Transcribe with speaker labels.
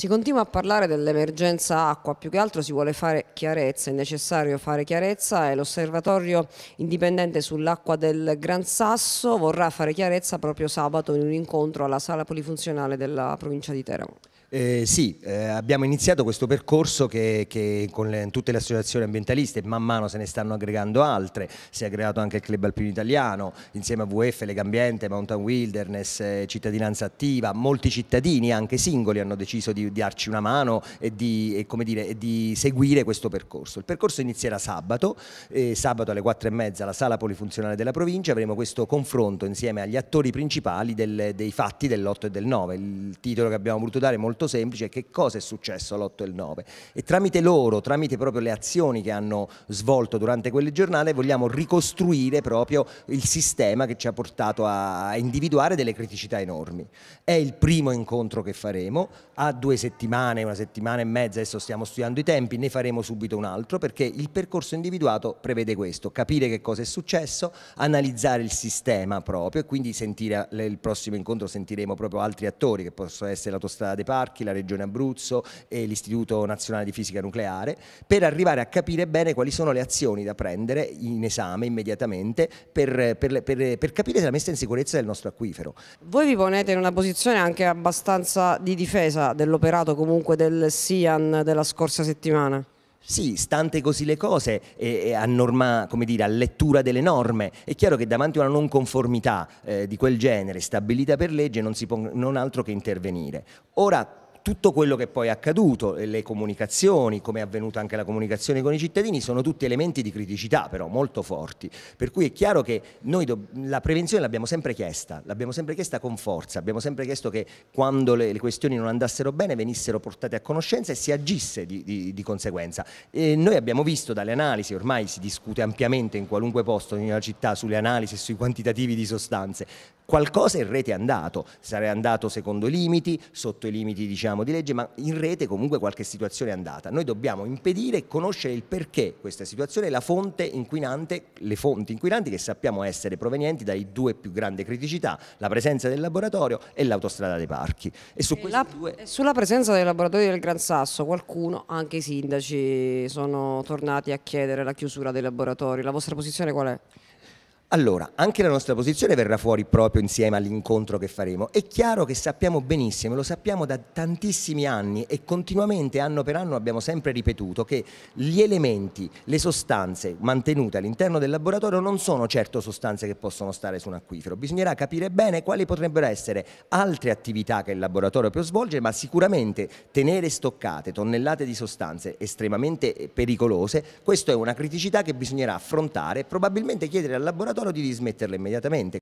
Speaker 1: Si continua a parlare dell'emergenza acqua, più che altro si vuole fare chiarezza, è necessario fare chiarezza e l'osservatorio indipendente sull'acqua del Gran Sasso vorrà fare chiarezza proprio sabato in un incontro alla sala polifunzionale della provincia di Teramo.
Speaker 2: Eh, sì, eh, abbiamo iniziato questo percorso che, che con le, tutte le associazioni ambientaliste man mano se ne stanno aggregando altre, si è aggregato anche il Club Alpino Italiano, insieme a WF, Legambiente, Mountain Wilderness, eh, Cittadinanza Attiva, molti cittadini anche singoli hanno deciso di, di darci una mano e di, e, dire, e di, seguire questo percorso. Il percorso inizierà sabato, eh, sabato alle 4 e mezza alla sala polifunzionale della provincia avremo questo confronto insieme agli attori principali del, dei fatti dell'8 e del 9, il titolo che abbiamo voluto dare è molto molto semplice che cosa è successo l'8 e il 9 e tramite loro, tramite proprio le azioni che hanno svolto durante quelle giornate vogliamo ricostruire proprio il sistema che ci ha portato a individuare delle criticità enormi. È il primo incontro che faremo, a due settimane, una settimana e mezza, adesso stiamo studiando i tempi, ne faremo subito un altro perché il percorso individuato prevede questo, capire che cosa è successo, analizzare il sistema proprio e quindi sentire il prossimo incontro sentiremo proprio altri attori che possono essere l'autostrada dei parchi, parchi, la Regione Abruzzo e l'Istituto Nazionale di Fisica Nucleare, per arrivare a capire bene quali sono le azioni da prendere in esame immediatamente per, per, per, per capire la messa in sicurezza del nostro acquifero.
Speaker 1: Voi vi ponete in una posizione anche abbastanza di difesa dell'operato comunque del SIAN della scorsa settimana? Sì, stante così le cose,
Speaker 2: eh, a, norma, dire, a, lettura delle norme, è chiaro che davanti a una non conformità eh, di quel genere stabilita per legge non si può non altro che intervenire. Ora, tutto quello che poi è accaduto, le comunicazioni, come è avvenuta anche la comunicazione con i cittadini, sono tutti elementi di criticità però molto forti, per cui è chiaro che noi la prevenzione l'abbiamo sempre chiesta, l'abbiamo sempre chiesta con forza, abbiamo sempre chiesto che quando le, le, questioni non andassero bene venissero portate a conoscenza e si agisse di, di, di conseguenza. E noi abbiamo visto dalle analisi, ormai si discute ampiamente in qualunque posto in una città sulle analisi e sui quantitativi di sostanze, qualcosa in rete è andato, sarei andato secondo i limiti, sotto i limiti diciamo, di legge, ma in rete comunque qualche situazione è andata. Noi dobbiamo impedire e conoscere il perché questa situazione la fonte inquinante, le fonti inquinanti che sappiamo essere provenienti dai due più grandi criticità, la presenza del laboratorio e l'autostrada dei parchi. E su e eh, la,
Speaker 1: due... Sulla presenza dei laboratori del Gran Sasso qualcuno, anche i sindaci, sono tornati a chiedere la chiusura dei laboratori. La vostra posizione qual è?
Speaker 2: Allora, anche la nostra posizione verrà fuori proprio insieme all'incontro che faremo. È chiaro che sappiamo benissimo, lo sappiamo da tantissimi anni e continuamente, anno per anno, abbiamo sempre ripetuto che gli elementi, le sostanze mantenute all'interno del laboratorio non sono certo sostanze che possono stare su un acquifero. Bisognerà capire bene quali potrebbero essere altre attività che il laboratorio può svolgere, ma sicuramente tenere stoccate tonnellate di sostanze estremamente pericolose, questa è una criticità che bisognerà affrontare e probabilmente chiedere al laboratorio Teodoro di dismetterla immediatamente